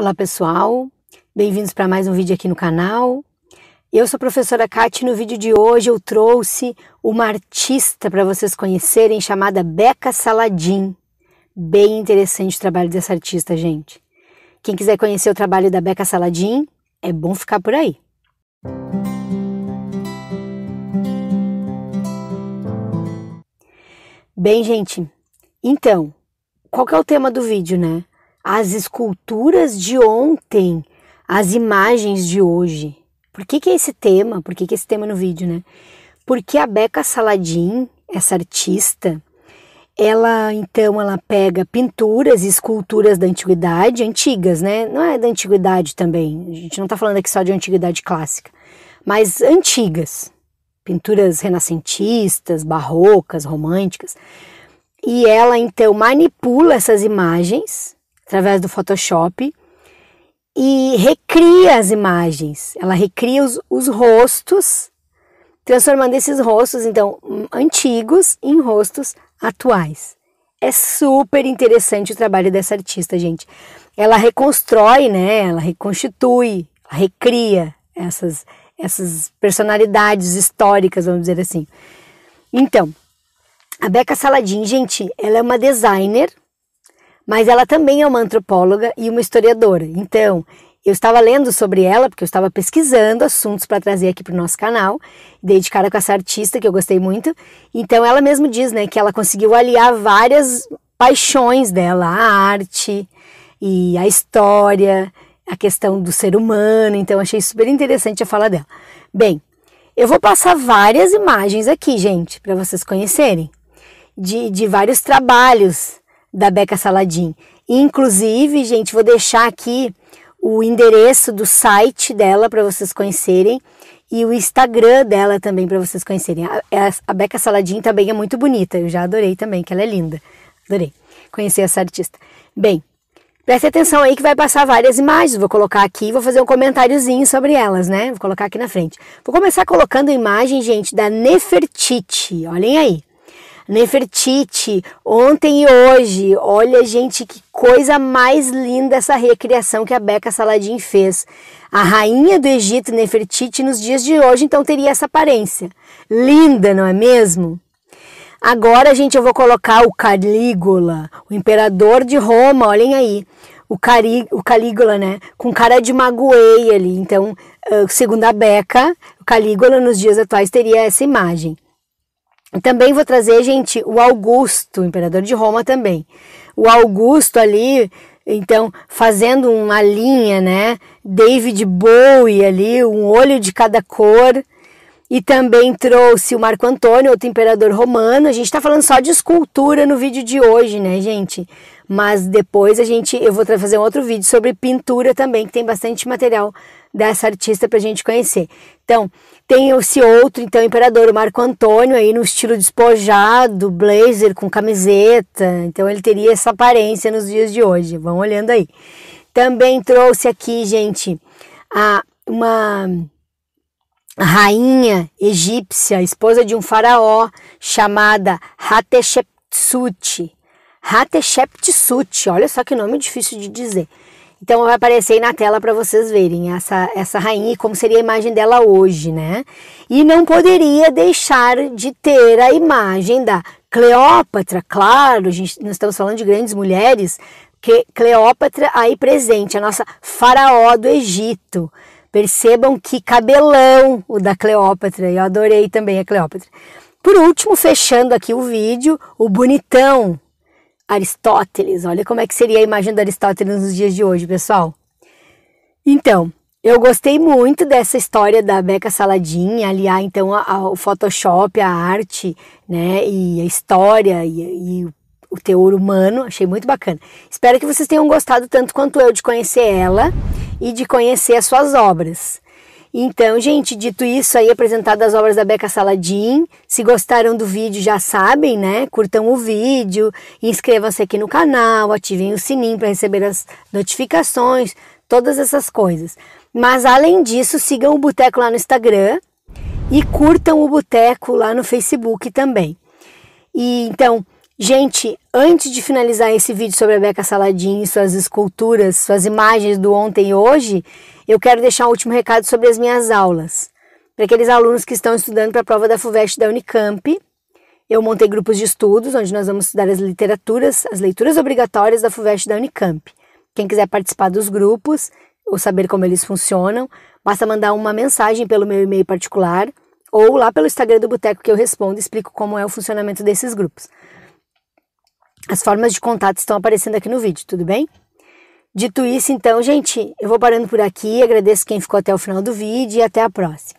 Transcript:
Olá pessoal, bem-vindos para mais um vídeo aqui no canal. Eu sou a professora Kate e no vídeo de hoje eu trouxe uma artista para vocês conhecerem chamada Beca Saladin. Bem interessante o trabalho dessa artista, gente. Quem quiser conhecer o trabalho da Beca Saladin é bom ficar por aí. Bem, gente, então, qual que é o tema do vídeo, né? as esculturas de ontem, as imagens de hoje. Por que, que é esse tema? Por que, que é esse tema no vídeo, né? Porque a Beca Saladin, essa artista, ela então ela pega pinturas e esculturas da antiguidade, antigas, né? Não é da antiguidade também. A gente não está falando aqui só de antiguidade clássica, mas antigas, pinturas renascentistas, barrocas, românticas. E ela então manipula essas imagens através do Photoshop e recria as imagens. Ela recria os, os rostos, transformando esses rostos, então, hum, antigos em rostos atuais. É super interessante o trabalho dessa artista, gente. Ela reconstrói, né? Ela reconstitui, ela recria essas, essas personalidades históricas, vamos dizer assim. Então, a Beca Saladin, gente, ela é uma designer mas ela também é uma antropóloga e uma historiadora. Então, eu estava lendo sobre ela, porque eu estava pesquisando assuntos para trazer aqui para o nosso canal, dedicada com essa artista que eu gostei muito. Então, ela mesmo diz né, que ela conseguiu aliar várias paixões dela, a arte e a história, a questão do ser humano. Então, achei super interessante a fala dela. Bem, eu vou passar várias imagens aqui, gente, para vocês conhecerem, de, de vários trabalhos da Beca Saladin. Inclusive, gente, vou deixar aqui o endereço do site dela para vocês conhecerem e o Instagram dela também para vocês conhecerem. A, é, a Beca Saladin também é muito bonita, eu já adorei também, que ela é linda. Adorei conhecer essa artista. Bem, preste atenção aí que vai passar várias imagens. Vou colocar aqui, vou fazer um comentáriozinho sobre elas, né? Vou colocar aqui na frente. Vou começar colocando a imagem, gente, da Nefertiti. Olhem aí. Nefertiti, ontem e hoje. Olha, gente, que coisa mais linda essa recriação que a Beca Saladin fez. A rainha do Egito, Nefertiti, nos dias de hoje, então teria essa aparência. Linda, não é mesmo? Agora, gente, eu vou colocar o Calígula, o imperador de Roma, olhem aí. O, Cari, o Calígula, né? Com cara de magoei ali. Então, segundo a Beca, o Calígula nos dias atuais teria essa imagem. Também vou trazer, gente, o Augusto, imperador de Roma também. O Augusto ali, então, fazendo uma linha, né? David Bowie ali, um olho de cada cor. E também trouxe o Marco Antônio, outro imperador romano. A gente está falando só de escultura no vídeo de hoje, né, gente? Mas depois a gente, eu vou fazer um outro vídeo sobre pintura também, que tem bastante material dessa artista para a gente conhecer. Então, tem esse outro, então, imperador, o Marco Antônio, aí no estilo despojado, blazer com camiseta. Então, ele teria essa aparência nos dias de hoje. Vão olhando aí. Também trouxe aqui, gente, a, uma rainha egípcia, esposa de um faraó, chamada Hatshepsut. Hatshepsut, olha só que nome difícil de dizer. Então vai aparecer aí na tela para vocês verem essa, essa rainha e como seria a imagem dela hoje, né? E não poderia deixar de ter a imagem da Cleópatra, claro, gente, nós estamos falando de grandes mulheres, que Cleópatra aí presente, a nossa faraó do Egito. Percebam que cabelão o da Cleópatra, eu adorei também a Cleópatra. Por último, fechando aqui o vídeo, o bonitão Aristóteles. Olha como é que seria a imagem do Aristóteles nos dias de hoje, pessoal. Então, eu gostei muito dessa história da Beca Saladin, aliar ah, então a, a, o Photoshop, a arte, né, e a história e, e o, o teor humano. Achei muito bacana. Espero que vocês tenham gostado tanto quanto eu de conhecer ela e de conhecer as suas obras. Então, gente, dito isso, aí apresentado as obras da Beca Saladim. Se gostaram do vídeo, já sabem, né? Curtam o vídeo, inscrevam-se aqui no canal, ativem o sininho para receber as notificações, todas essas coisas. Mas além disso, sigam o Boteco lá no Instagram e curtam o Boteco lá no Facebook também. E então, Gente, antes de finalizar esse vídeo sobre a Beca Saladin e suas esculturas, suas imagens do ontem e hoje, eu quero deixar um último recado sobre as minhas aulas. Para aqueles alunos que estão estudando para a prova da FUVEST da Unicamp, eu montei grupos de estudos onde nós vamos estudar as literaturas, as leituras obrigatórias da FUVEST da Unicamp. Quem quiser participar dos grupos ou saber como eles funcionam, basta mandar uma mensagem pelo meu e-mail particular ou lá pelo Instagram do Boteco que eu respondo e explico como é o funcionamento desses grupos. As formas de contato estão aparecendo aqui no vídeo, tudo bem? Dito isso, então, gente, eu vou parando por aqui. Agradeço quem ficou até o final do vídeo e até a próxima.